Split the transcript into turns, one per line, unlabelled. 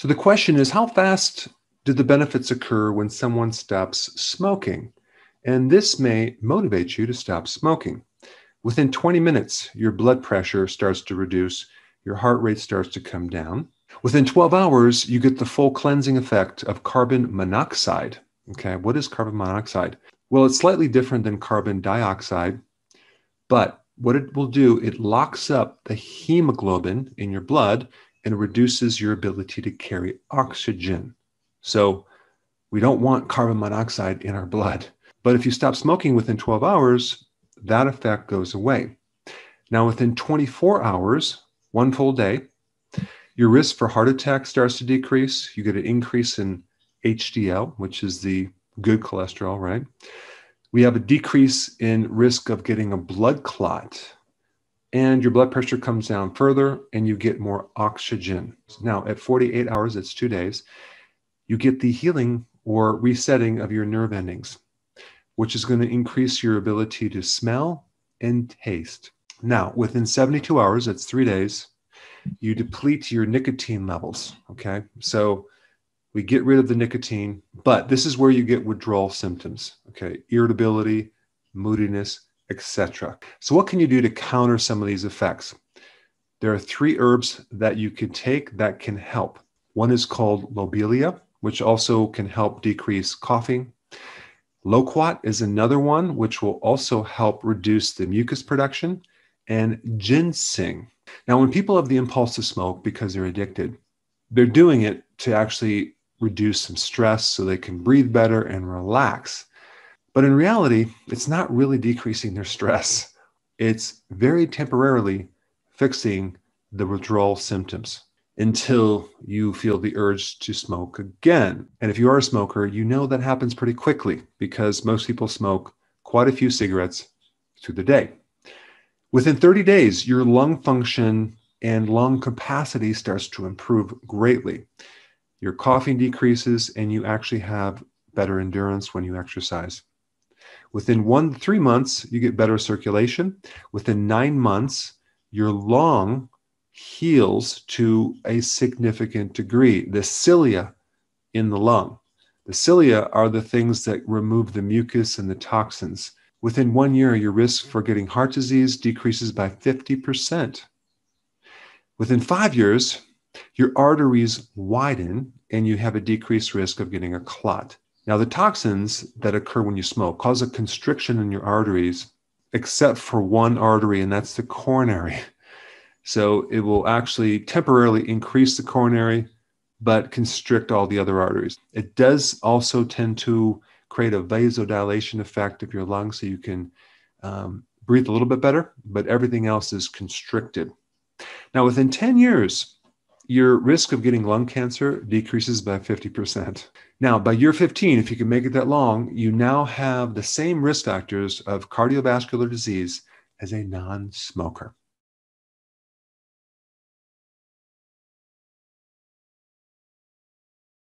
So the question is how fast do the benefits occur when someone stops smoking? And this may motivate you to stop smoking. Within 20 minutes, your blood pressure starts to reduce, your heart rate starts to come down. Within 12 hours, you get the full cleansing effect of carbon monoxide. Okay, what is carbon monoxide? Well, it's slightly different than carbon dioxide, but what it will do, it locks up the hemoglobin in your blood and reduces your ability to carry oxygen. So, we don't want carbon monoxide in our blood. But if you stop smoking within 12 hours, that effect goes away. Now, within 24 hours, one full day, your risk for heart attack starts to decrease. You get an increase in HDL, which is the good cholesterol, right? We have a decrease in risk of getting a blood clot, and your blood pressure comes down further and you get more oxygen. Now, at 48 hours, it's two days, you get the healing or resetting of your nerve endings, which is going to increase your ability to smell and taste. Now, within 72 hours, that's three days, you deplete your nicotine levels. Okay. So we get rid of the nicotine, but this is where you get withdrawal symptoms. Okay. Irritability, moodiness, etc. So, what can you do to counter some of these effects? There are three herbs that you can take that can help. One is called lobelia, which also can help decrease coughing. Loquat is another one, which will also help reduce the mucus production, and ginseng. Now, when people have the impulse to smoke because they're addicted, they're doing it to actually reduce some stress so they can breathe better and relax. But in reality, it's not really decreasing their stress. It's very temporarily fixing the withdrawal symptoms until you feel the urge to smoke again. And if you are a smoker, you know that happens pretty quickly because most people smoke quite a few cigarettes through the day. Within 30 days, your lung function and lung capacity starts to improve greatly. Your coughing decreases, and you actually have better endurance when you exercise. Within one, three months, you get better circulation. Within nine months, your lung heals to a significant degree. The cilia in the lung. The cilia are the things that remove the mucus and the toxins. Within one year, your risk for getting heart disease decreases by 50%. Within five years, your arteries widen and you have a decreased risk of getting a clot. Now, the toxins that occur when you smoke cause a constriction in your arteries, except for one artery, and that's the coronary. So it will actually temporarily increase the coronary, but constrict all the other arteries. It does also tend to create a vasodilation effect of your lungs so you can um, breathe a little bit better, but everything else is constricted. Now, within 10 years, your risk of getting lung cancer decreases by 50%. Now, by year 15, if you can make it that long, you now have the same risk factors of cardiovascular disease as a non smoker.